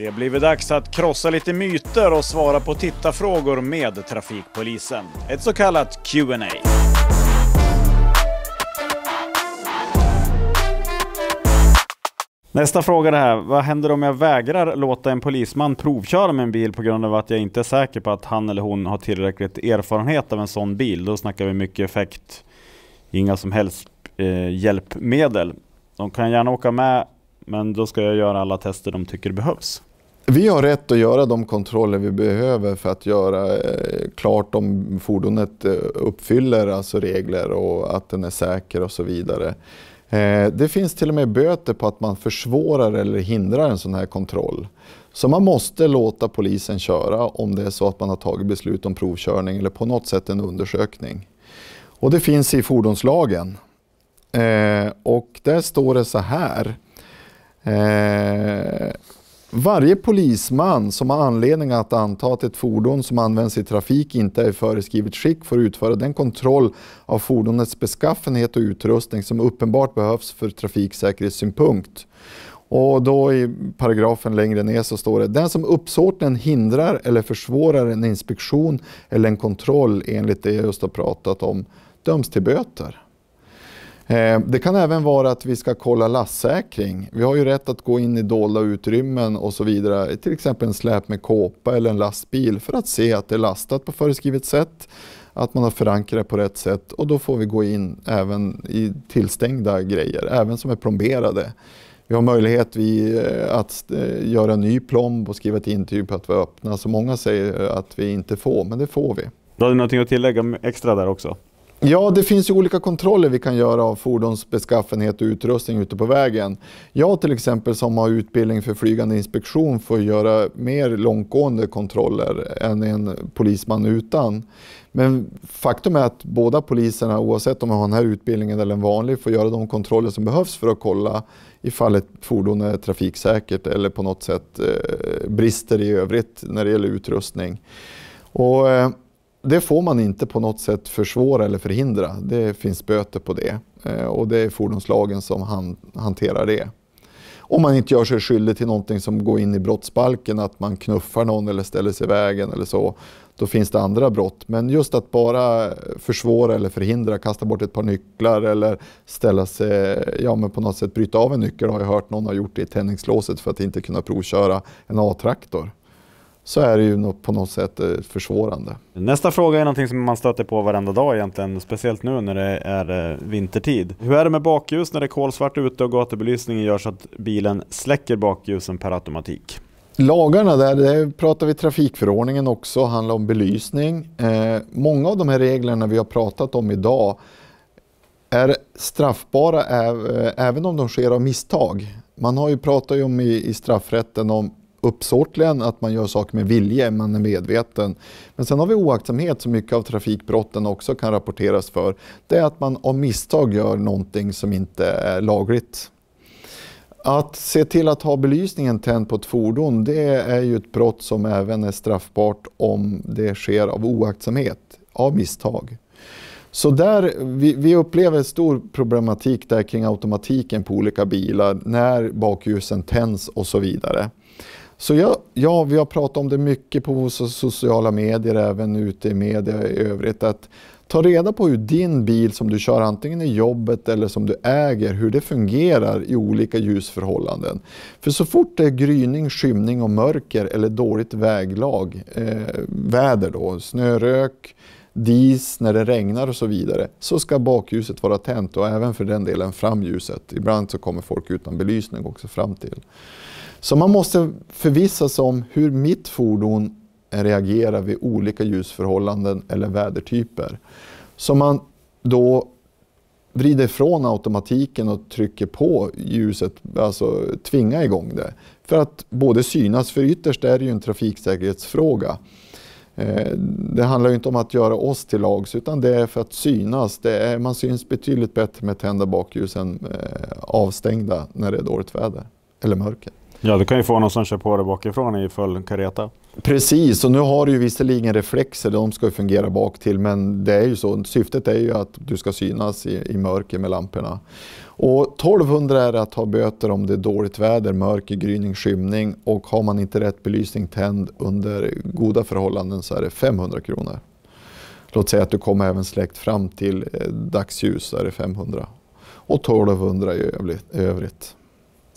Det blir dags att krossa lite myter och svara på tittarfrågor med Trafikpolisen. Ett så kallat Q&A. Nästa fråga det här. Vad händer om jag vägrar låta en polisman provköra min bil på grund av att jag inte är säker på att han eller hon har tillräckligt erfarenhet av en sån bil? Då snackar vi mycket effekt. Inga som helst eh, hjälpmedel. De kan gärna åka med men då ska jag göra alla tester de tycker behövs. Vi har rätt att göra de kontroller vi behöver för att göra eh, klart om fordonet eh, uppfyller alltså regler och att den är säker och så vidare. Eh, det finns till och med böter på att man försvårar eller hindrar en sån här kontroll. Så man måste låta polisen köra om det är så att man har tagit beslut om provkörning eller på något sätt en undersökning. Och det finns i fordonslagen. och där står det så här. Varje polisman som har anledning att anta att ett fordon som används i trafik inte är i föreskrivet skick får utföra den kontroll av fordonets beskaffenhet och utrustning som uppenbart behövs för trafiksäkerhetssynpunkt. Och då i paragrafen längre ner så står det den som uppsåtligen hindrar eller försvårar en inspektion eller en kontroll enligt det jag just har pratat om döms till böter. Eh, det kan även vara att vi ska kolla lastsäkring. Vi har ju rätt att gå in i dolda utrymmen och så vidare, till exempel en släp med kåpa eller en lastbil för att se att det är lastat på föreskrivet sätt, att man har förankrat på rätt sätt och då får vi gå in även i tillstängda grejer, även som är plomberade. Vi har möjlighet eh, att eh, göra ny plomb och skriva ett intyg på att vi öppnar, så många säger att vi inte får, men det får vi. Du hade någonting att tillägga extra där också? Ja, det finns ju olika kontroller vi kan göra av fordons beskaffenhet och utrustning ute på vägen. Jag till exempel som har utbildning för flygande inspektion får göra mer långtgående kontroller än en polisman utan. Men faktum är att båda poliserna, oavsett om de har den här utbildningen eller en vanlig, får göra de kontroller som behövs för att kolla ifall ett fordon är trafiksäkert eller på något sätt eh, brister i övrigt när det gäller utrustning. Och, eh, det får man inte på något sätt försvåra eller förhindra. Det finns böter på det eh, och det är fordonslagen som han, hanterar det. Om man inte gör sig skyldig till någonting som går in i brottsbalken, att man knuffar någon eller ställer sig i vägen eller så, då finns det andra brott. Men just att bara försvåra eller förhindra, kasta bort ett par nycklar eller ställa sig, ja men på något sätt bryta av en nyckel har jag hört någon har gjort det i tändningslåset för att inte kunna provköra en A-traktor så är det ju på något sätt eh, försvårande. Nästa fråga är någonting som man stöter på varenda dag egentligen, speciellt nu när det är eh, vintertid. Hur är det med bakljus när det är kolsvart ute och gatubelysningen gör så att bilen släcker bakljusen per automatik? Lagarna där, där pratar vi trafikförordningen också, handlar om belysning. Eh, många av de här reglerna vi har pratat om idag är straffbara även om de sker av misstag. Man har ju pratat ju om i straffrätten om uppsåtligen, att man gör saker med vilje, man är medveten. Men sen har vi oaktsamhet som mycket av trafikbrotten också kan rapporteras för. Det är att man av misstag gör någonting som inte är lagligt. Att se till att ha belysningen tänd på ett fordon det är ju ett brott som även är straffbart om det sker av oaktsamhet, av misstag. Så där, vi, vi upplever stor problematik där kring automatiken på olika bilar, när bakljusen tänds och så vidare. Så jag, ja, vi har pratat om det mycket på sociala medier, även ute i media i övrigt. Att ta reda på hur din bil som du kör antingen i jobbet eller som du äger, hur det fungerar i olika ljusförhållanden. För så fort det är gryning, skymning och mörker eller dåligt väglag, eh, väder då, snörök, dis, när det regnar och så vidare, så ska bakljuset vara tänt och även för den delen framljuset. Ibland så kommer folk utan belysning också fram till. Så man måste förvissa sig om hur mitt fordon reagerar vid olika ljusförhållanden eller vädertyper. Så man då vrider ifrån automatiken och trycker på ljuset, alltså tvingar igång det. För att både synas, för ytterst är det ju en trafiksäkerhetsfråga. Eh, det handlar ju inte om att göra oss till lags utan det är för att synas. Är, man syns betydligt bättre med tända bakljus än eh, avstängda när det är dåligt väder eller mörker. Ja, du kan ju få någon som kör på dig bakifrån i full kareta. Precis, och nu har du ju visserligen reflexer, de ska ju fungera bak till, men det är ju så. Syftet är ju att du ska synas i, i mörker med lamporna. Och 1200 är att ha böter om det är dåligt väder, mörker, gryning, skymning och har man inte rätt belysning tänd under goda förhållanden så är det 500 kronor. Låt säga att du kommer även släckt fram till eh, dagsljus så är det 500 och 1200 i övrigt.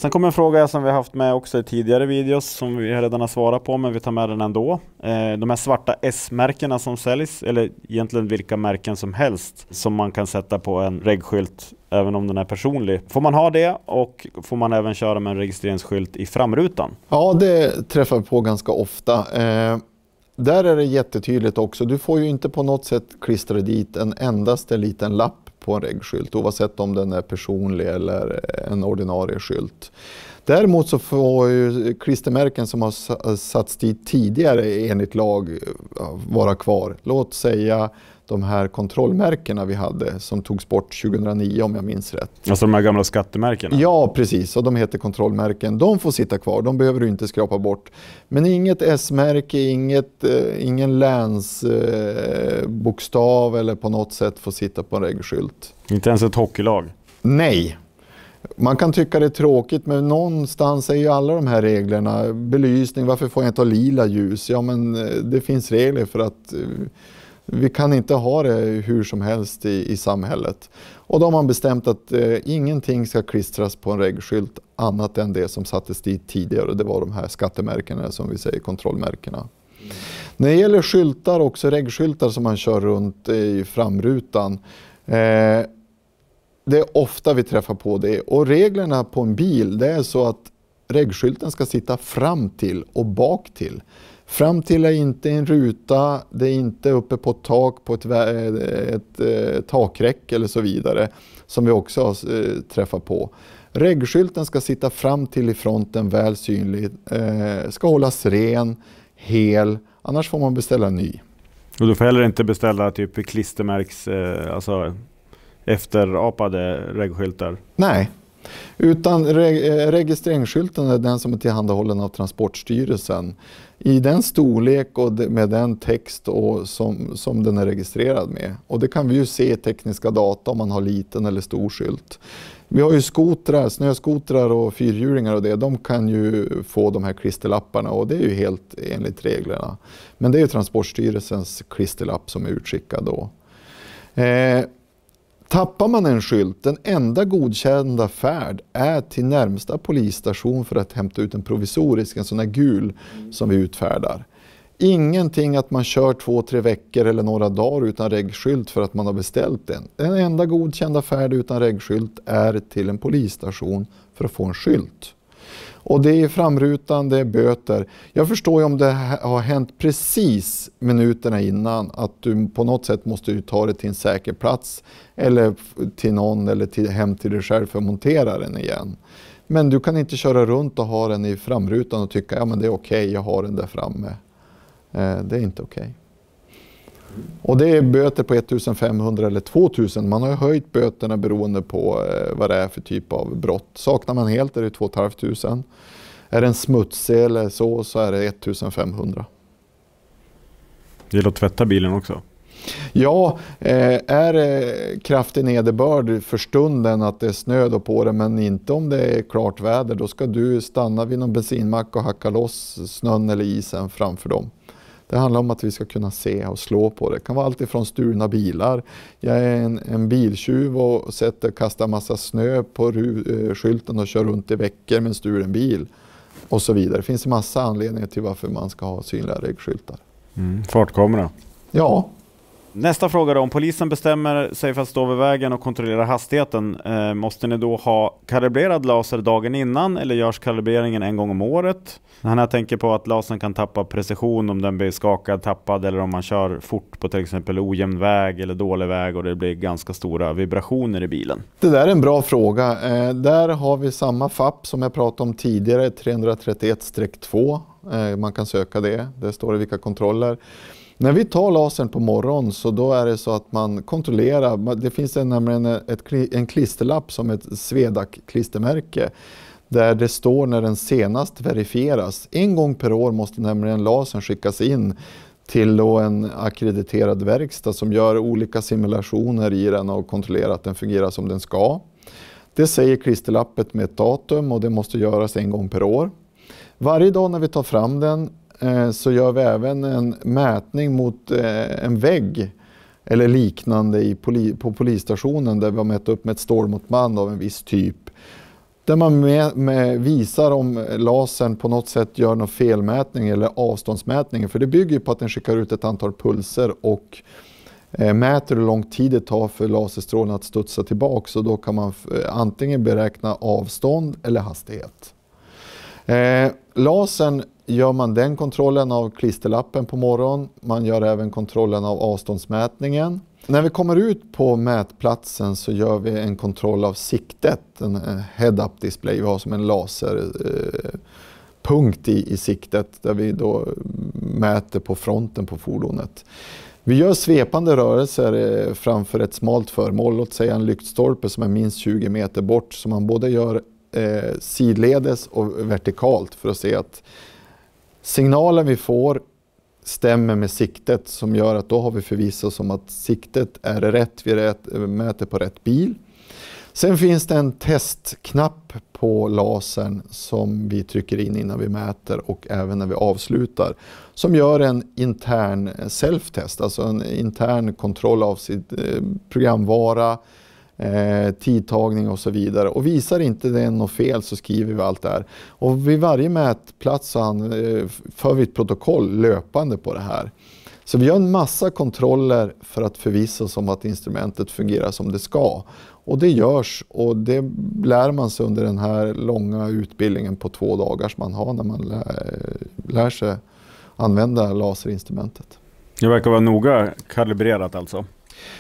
Sen kommer en fråga som vi har haft med också i tidigare videos som vi redan har svarat på men vi tar med den ändå. Eh, de här svarta S-märkena som säljs eller egentligen vilka märken som helst som man kan sätta på en reggskylt även om den är personlig. Får man ha det och får man även köra med en registreringsskylt i framrutan? Ja, det träffar vi på ganska ofta. Eh, där är det jättetydligt också. Du får ju inte på något sätt klistra dit en endaste liten lapp på en regskylt oavsett om den är personlig eller en ordinarie skylt. Däremot så får ju klistermärken som har satts dit tidigare enligt lag vara kvar. Låt säga de här kontrollmärkena vi hade som togs bort 2009 om jag minns rätt. Alltså de här gamla skattemärkena? Ja, precis. Och de heter kontrollmärken. De får sitta kvar, de behöver du inte skrapa bort. Men inget S-märke, inget, eh, ingen länsbokstav eh, eller på något sätt får sitta på en regelskylt. Inte ens ett hockeylag? Nej. Man kan tycka det är tråkigt, men någonstans är ju alla de här reglerna, belysning, varför får jag inte ha lila ljus? Ja, men eh, det finns regler för att eh, vi kan inte ha det hur som helst i, i samhället. Och då har man bestämt att eh, ingenting ska klistras på en regskylt annat än det som sattes dit tidigare. Det var de här skattemärkena, som vi säger, kontrollmärkena. Mm. När det gäller skyltar, också reggskyltar som man kör runt i framrutan, eh, det är ofta vi träffar på det. Och reglerna på en bil, det är så att reggskylten ska sitta fram till och bak till. Fram till är inte en ruta, det är inte uppe på ett tak på ett, ett, ett eh, takräck eller så vidare som vi också har eh, träffat på. Reggskylten ska sitta fram till i fronten, väl synlig, eh, ska hållas ren, hel, annars får man beställa ny. Och du får heller inte beställa typ klistermärks, eh, alltså efterapade reggskyltar? Nej, utan re eh, registreringsskylten är den som är tillhandahållen av Transportstyrelsen i den storlek och med den text och som, som den är registrerad med. Och det kan vi ju se i tekniska data om man har liten eller stor skylt. Vi har ju skotrar, snöskotrar och fyrhjulingar och det, de kan ju få de här klisterlapparna och det är ju helt enligt reglerna. Men det är ju Transportstyrelsens klisterlapp som är utskickad då. Eh, Tappar man en skylt, den enda godkända färd är till närmsta polisstation för att hämta ut en provisorisk, en sån här gul som vi utfärdar. Ingenting att man kör två, tre veckor eller några dagar utan regskylt för att man har beställt den. Den enda godkända färd utan regskylt är till en polisstation för att få en skylt. Och det är framrutan, det är böter. Jag förstår ju om det har hänt precis minuterna innan att du på något sätt måste ta det till en säker plats eller till någon eller till, hem till dig själv för att montera den igen. Men du kan inte köra runt och ha den i framrutan och tycka att ja, det är okej, okay, jag har den där framme. Eh, det är inte okej. Okay. Och det är böter på 1500 eller 2000. Man har höjt böterna beroende på eh, vad det är för typ av brott. Saknar man helt är det 2500 500. Är den smutsig eller så, så är det 1500. Det gäller att tvätta bilen också? Ja, eh, är det kraftig nederbörd för stunden, att det är snö då på det, men inte om det är klart väder, då ska du stanna vid någon bensinmack och hacka loss snön eller isen framför dem. Det handlar om att vi ska kunna se och slå på det. Det kan vara allt ifrån stulna bilar. Jag är en, en biltjuv och sätter, kastar massa snö på ru, eh, skylten och kör runt i veckor med en stulen bil. Och så vidare. Det finns massa anledningar till varför man ska ha synliga regskyltar. Mm, fartkamera? Ja, Nästa fråga då, om polisen bestämmer sig för att stå vid vägen och kontrollera hastigheten, eh, måste ni då ha kalibrerad laser dagen innan eller görs kalibreringen en gång om året? Han här tänker på att lasern kan tappa precision om den blir skakad, tappad eller om man kör fort på till exempel ojämn väg eller dålig väg och det blir ganska stora vibrationer i bilen. Det där är en bra fråga. Eh, där har vi samma FAP som jag pratade om tidigare, 331-2. Eh, man kan söka det, där står det vilka kontroller. När vi tar lasern på morgonen så då är det så att man kontrollerar. Det finns nämligen en klisterlapp som ett Swedac-klistermärke där det står när den senast verifieras. En gång per år måste nämligen lasern skickas in till en akkrediterad verkstad som gör olika simulationer i den och kontrollerar att den fungerar som den ska. Det säger klisterlappet med ett datum och det måste göras en gång per år. Varje dag när vi tar fram den Eh, så gör vi även en mätning mot eh, en vägg eller liknande på polisstationen där vi har mätt upp med ett stålmåttband av en viss typ. Där man med, med visar om lasern på något sätt gör någon felmätning eller avståndsmätning. För det bygger på att den skickar ut ett antal pulser och eh, mäter hur lång tid det tar för laserstrålen att studsa tillbaka. Så då kan man antingen beräkna avstånd eller hastighet. Eh, lasern gör man den kontrollen av klisterlappen på morgonen. Man gör även kontrollen av avståndsmätningen. När vi kommer ut på mätplatsen så gör vi en kontroll av siktet, en eh, head-up display. Vi har som en laserpunkt eh, i, i siktet där vi då mm, mäter på fronten på fordonet. Vi gör svepande rörelser eh, framför ett smalt föremål, låt säga en lyktstolpe som är minst 20 meter bort, som man både gör eh, sidledes och vertikalt för att se att Signalen vi får stämmer med siktet som gör att då har vi förvissat oss om att siktet är rätt, vi eh, mäter på rätt bil. Sen finns det en testknapp på lasern som vi trycker in innan vi mäter och även när vi avslutar som gör en intern self-test, alltså en intern kontroll av sin eh, programvara, Eh, tidtagning och så vidare. Och visar inte det något fel så skriver vi allt det här. Och vid varje mätplats så eh, för vi ett protokoll löpande på det här. Så vi gör en massa kontroller för att förvissa oss om att instrumentet fungerar som det ska. Och det görs och det lär man sig under den här långa utbildningen på två dagar som man har när man lär sig använda laserinstrumentet. Det verkar vara noga kalibrerat alltså?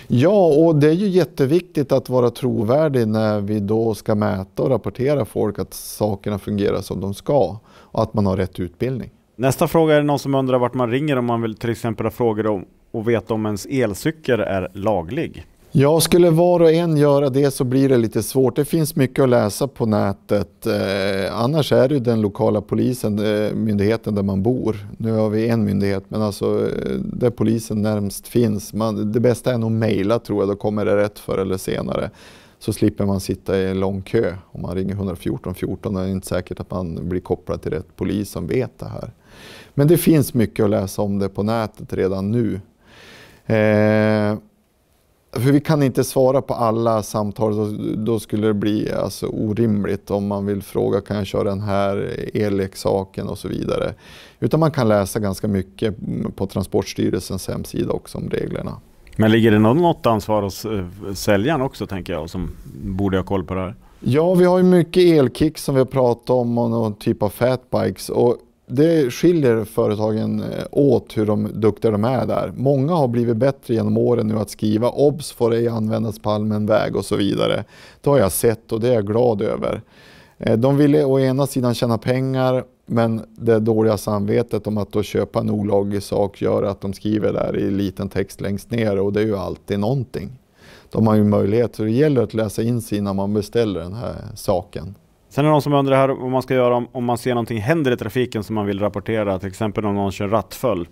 Ja, och det är ju jätteviktigt att vara trovärdig när vi då ska mäta och rapportera folk att sakerna fungerar som de ska och att man har rätt utbildning. Nästa fråga är någon som undrar vart man ringer om man vill till exempel ha frågor om och veta om ens elcykel är laglig. Ja, skulle var och en göra det så blir det lite svårt. Det finns mycket att läsa på nätet. Eh, annars är det den lokala polisen, eh, myndigheten där man bor. Nu har vi en myndighet, men alltså eh, där polisen närmst finns. Man, det bästa är nog mejla tror jag, då kommer det rätt förr eller senare. Så slipper man sitta i en lång kö. Om man ringer 114 14 är det inte säkert att man blir kopplad till rätt polis som vet det här. Men det finns mycket att läsa om det på nätet redan nu. Eh, för vi kan inte svara på alla samtal, då, skulle det bli alltså orimligt om man vill fråga kan jag köra den här elleksaken och så vidare. Utan man kan läsa ganska mycket på Transportstyrelsens hemsida också om reglerna. Men ligger det något ansvar hos eh, säljaren också tänker jag som borde ha koll på det här? Ja, vi har ju mycket elkick som vi har pratat om och någon typ av fatbikes. Och det skiljer företagen eh, åt hur de, duktiga de är där. Många har blivit bättre genom åren nu att skriva obs får ej användas på allmän väg och så vidare. Det har jag sett och det är jag glad över. Eh, de ville å ena sidan tjäna pengar men det dåliga samvetet om att då köpa en olaglig sak gör att de skriver där i liten text längst ner och det är ju alltid någonting. De har ju möjlighet, så det gäller att läsa in sig innan man beställer den här saken. Sen är det någon som undrar här vad man ska göra om, om man ser någonting händer i trafiken som man vill rapportera, till exempel om någon kör rattfull.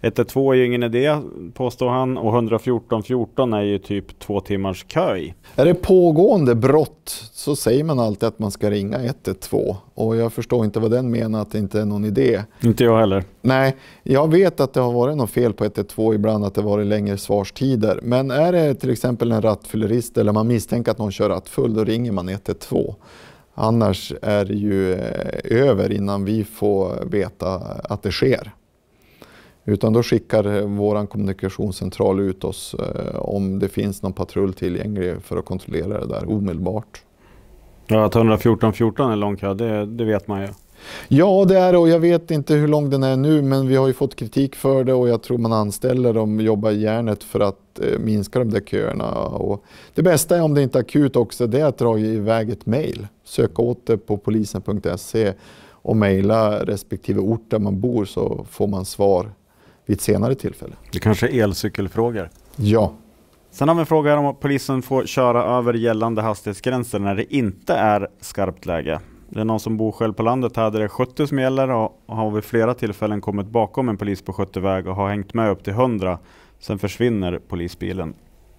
112 är ju ingen idé påstår han och 114 14 är ju typ två timmars kö i. Är det pågående brott så säger man alltid att man ska ringa 112 och jag förstår inte vad den menar att det inte är någon idé. Inte jag heller. Nej, jag vet att det har varit något fel på 112 ibland att det varit längre svarstider men är det till exempel en rattfyllerist eller man misstänker att någon kör rattfull då ringer man 112. Annars är det ju eh, över innan vi får veta att det sker. Utan då skickar eh, vår kommunikationscentral ut oss eh, om det finns någon patrull tillgänglig för att kontrollera det där omedelbart. Ja, att 114 14 är lång kö, det, det vet man ju. Ja, det är det och jag vet inte hur lång den är nu men vi har ju fått kritik för det och jag tror man anställer dem, jobbar järnet för att eh, minska de där köerna. Och det bästa är om det inte är akut också, det är att dra iväg ett mejl. Sök åt det på polisen.se och mejla respektive ort där man bor så får man svar vid ett senare tillfälle. Det kanske är elcykelfrågor? Ja. Sen har vi en fråga om polisen får köra över gällande hastighetsgränser när det inte är skarpt läge. Det är någon som bor själv på landet här där det är 70 som gäller och har vid flera tillfällen kommit bakom en polis på 70-väg och har hängt med upp till 100. Sen försvinner polisbilen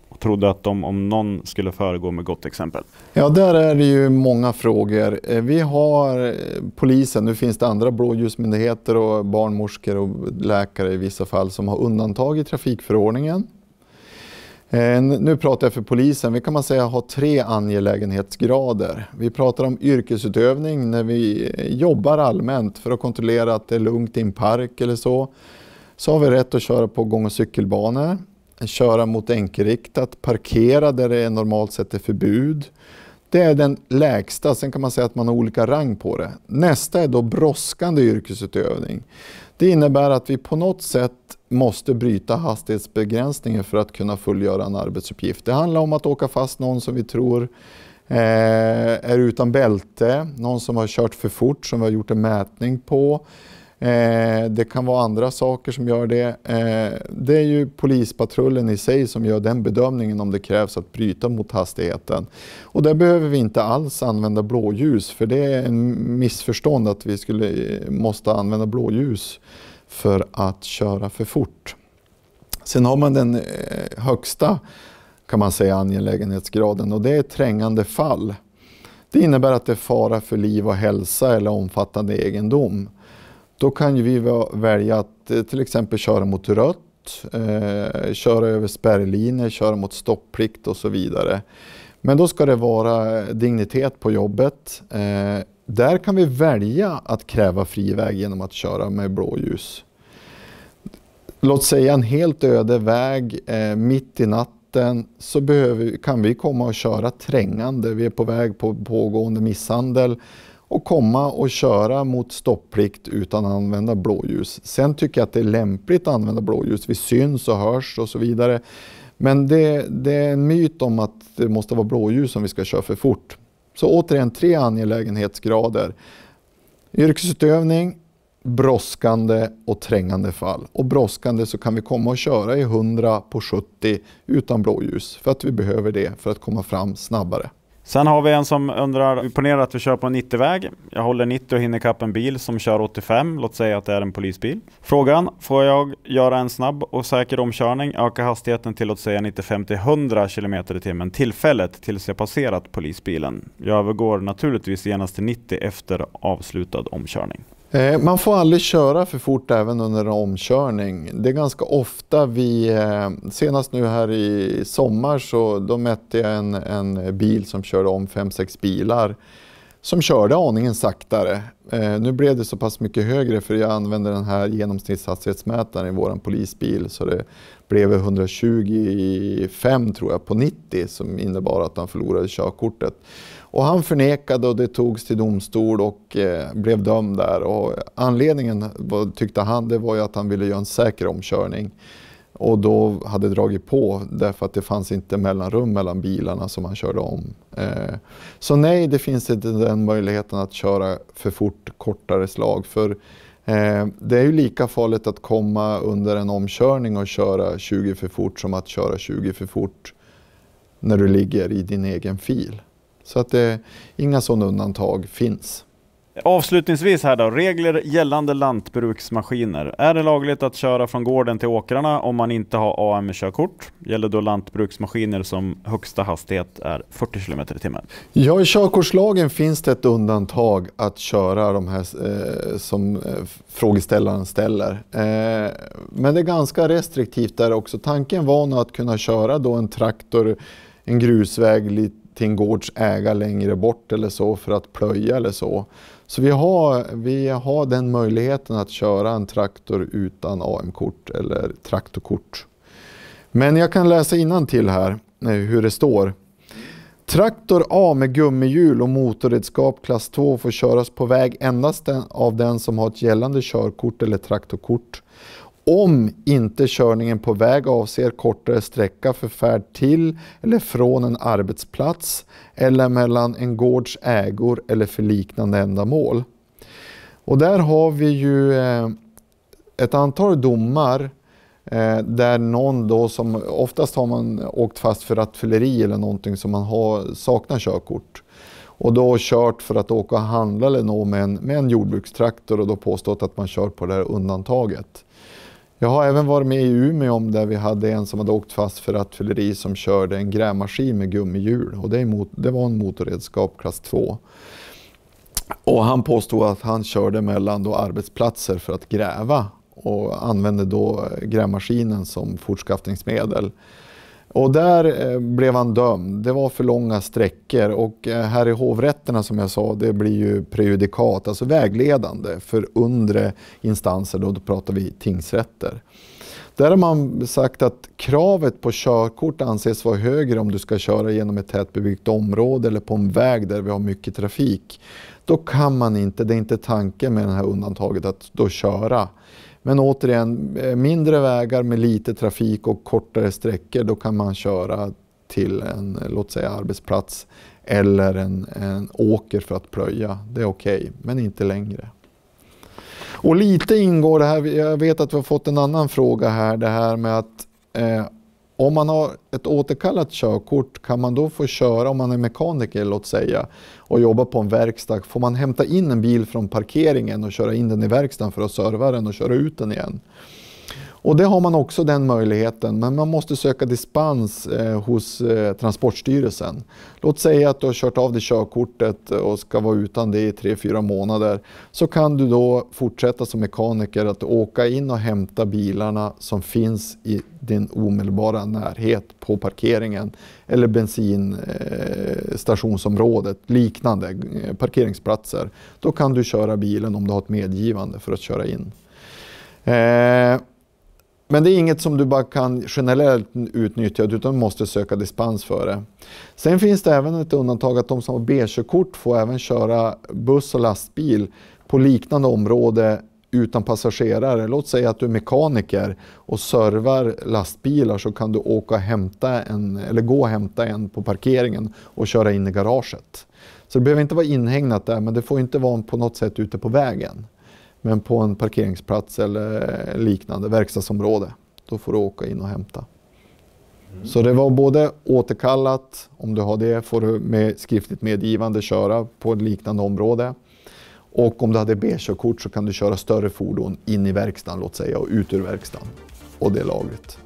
och trodde att de om någon skulle föregå med gott exempel. Ja, där är det ju många frågor. Eh, vi har eh, polisen, nu finns det andra blåljusmyndigheter och barnmorskor och läkare i vissa fall som har undantag i trafikförordningen Eh, nu pratar jag för polisen. Vi kan man säga har tre angelägenhetsgrader. Vi pratar om yrkesutövning när vi eh, jobbar allmänt för att kontrollera att det är lugnt i en park eller så. Så har vi rätt att köra på gång och cykelbanor, köra mot enkelriktat, parkera där det normalt sett är förbud. Det är den lägsta, sen kan man säga att man har olika rang på det. Nästa är då brådskande yrkesutövning. Det innebär att vi på något sätt måste bryta hastighetsbegränsningen för att kunna fullgöra en arbetsuppgift. Det handlar om att åka fast någon som vi tror eh, är utan bälte, någon som har kört för fort som vi har gjort en mätning på, Eh, det kan vara andra saker som gör det. Eh, det är ju polispatrullen i sig som gör den bedömningen om det krävs att bryta mot hastigheten. Och där behöver vi inte alls använda blåljus för det är en missförstånd att vi skulle, måste använda blåljus för att köra för fort. Sen har man den eh, högsta kan man säga angelägenhetsgraden och det är trängande fall. Det innebär att det är fara för liv och hälsa eller omfattande egendom. Då kan ju vi välja att eh, till exempel köra mot rött, eh, köra över spärrlinjer, köra mot stopplikt och så vidare. Men då ska det vara eh, dignitet på jobbet. Eh, där kan vi välja att kräva fri väg genom att köra med blåljus. Låt säga en helt öde väg eh, mitt i natten så behöver, kan vi komma och köra trängande. Vi är på väg på pågående misshandel och komma och köra mot stopplikt utan att använda blåljus. Sen tycker jag att det är lämpligt att använda blåljus. Vi syns och hörs och så vidare. Men det, det är en myt om att det måste vara blåljus om vi ska köra för fort. Så återigen tre angelägenhetsgrader. Yrkesutövning, brådskande och trängande fall. Och brådskande så kan vi komma och köra i 100 på 70 utan blåljus för att vi behöver det för att komma fram snabbare. Sen har vi en som undrar, ponera att vi kör på en 90-väg. Jag håller 90 och hinner kapp en bil som kör 85, låt säga att det är en polisbil. Frågan, får jag göra en snabb och säker omkörning, öka hastigheten till låt säga 95-100 km i timmen tillfället tills jag passerat polisbilen? Jag övergår naturligtvis genast till 90 efter avslutad omkörning. Eh, man får aldrig köra för fort även under en omkörning. Det är ganska ofta vi, eh, senast nu här i sommar så då mätte jag en, en bil som körde om 5-6 bilar som körde aningen saktare. Eh, nu blev det så pass mycket högre för jag använde den här genomsnittshastighetsmätaren i vår polisbil så det blev 125 tror jag på 90 som innebar att han förlorade körkortet. Och han förnekade och det togs till domstol och eh, blev dömd där. Och anledningen tyckte han det var ju att han ville göra en säker omkörning och då hade dragit på därför att det fanns inte mellanrum mellan bilarna som han körde om. Eh, så nej, det finns inte den möjligheten att köra för fort kortare slag. För eh, det är ju lika farligt att komma under en omkörning och köra 20 för fort som att köra 20 för fort när du ligger i din egen fil. Så att det, eh, inga sådana undantag finns. Avslutningsvis här då, regler gällande lantbruksmaskiner. Är det lagligt att köra från gården till åkrarna om man inte har AM-körkort? Gäller då lantbruksmaskiner som högsta hastighet är 40 km i timmen? Ja, i körkortslagen finns det ett undantag att köra de här eh, som eh, frågeställaren ställer. Eh, men det är ganska restriktivt där också. Tanken var nog att kunna köra då en traktor, en grusväg, lite till en gårds äga längre bort eller så för att plöja eller så. Så vi har, vi har den möjligheten att köra en traktor utan AM-kort eller traktorkort. Men jag kan läsa till här eh, hur det står. Traktor A med gummihjul och motorredskap klass 2 får köras på väg endast av den som har ett gällande körkort eller traktorkort om inte körningen på väg avser kortare sträcka för färd till eller från en arbetsplats eller mellan en gårds ägor eller för liknande ändamål. Och där har vi ju eh, ett antal domar eh, där någon då som, oftast har man åkt fast för rattfylleri eller någonting som man har, saknar körkort och då kört för att åka och handla eller nå med en, med en jordbrukstraktor och då påstått att man kör på det här undantaget. Jag har även varit med i Umeå om där vi hade en som hade åkt fast för rattfylleri som körde en grävmaskin med gummihjul och det, var en motorredskap klass 2. Och han påstod att han körde mellan då arbetsplatser för att gräva och använde då grävmaskinen som fortskaffningsmedel. Och där eh, blev han dömd. Det var för långa sträckor och eh, här i hovrätterna som jag sa, det blir ju prejudikat, alltså vägledande för undre instanser, då, då pratar vi tingsrätter. Där har man sagt att kravet på körkort anses vara högre om du ska köra genom ett tätbebyggt område eller på en väg där vi har mycket trafik. Då kan man inte, det är inte tanken med det här undantaget, att då köra men återigen, eh, mindre vägar med lite trafik och kortare sträckor, då kan man köra till en, låt säga arbetsplats eller en, en åker för att plöja. Det är okej, okay, men inte längre. Och lite ingår det här, jag vet att vi har fått en annan fråga här, det här med att eh, om man har ett återkallat körkort, kan man då få köra, om man är mekaniker låt säga, och jobbar på en verkstad, får man hämta in en bil från parkeringen och köra in den i verkstaden för att serva den och köra ut den igen? Och det har man också den möjligheten, men man måste söka dispens eh, hos eh, Transportstyrelsen. Låt säga att du har kört av dig körkortet och ska vara utan det i 3-4 månader. Så kan du då fortsätta som mekaniker att åka in och hämta bilarna som finns i din omedelbara närhet på parkeringen eller bensinstationsområdet, eh, liknande eh, parkeringsplatser. Då kan du köra bilen om du har ett medgivande för att köra in. Eh, men det är inget som du bara kan generellt utnyttja utan du måste söka dispens för det. Sen finns det även ett undantag att de som har B-körkort får även köra buss och lastbil på liknande område utan passagerare. Låt säga att du är mekaniker och servar lastbilar så kan du åka hämta en, eller gå och hämta en på parkeringen och köra in i garaget. Så det behöver inte vara inhägnat där men det får inte vara på något sätt ute på vägen. Men på en parkeringsplats eller liknande verkstadsområde, då får du åka in och hämta. Mm. Så det var både återkallat, om du har det får du med skriftligt medgivande köra på ett liknande område. Och om du hade B-körkort så kan du köra större fordon in i verkstaden, låt säga, och ut ur verkstaden. Och det är lagligt.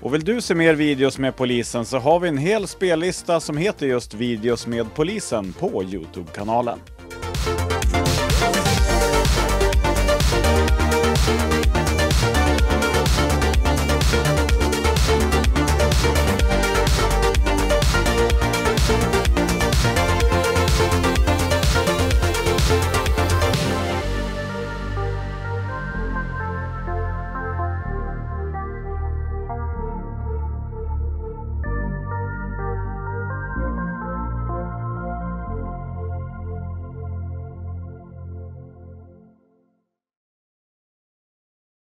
Och vill du se mer videos med polisen så har vi en hel spellista som heter just Videos med polisen på Youtube-kanalen.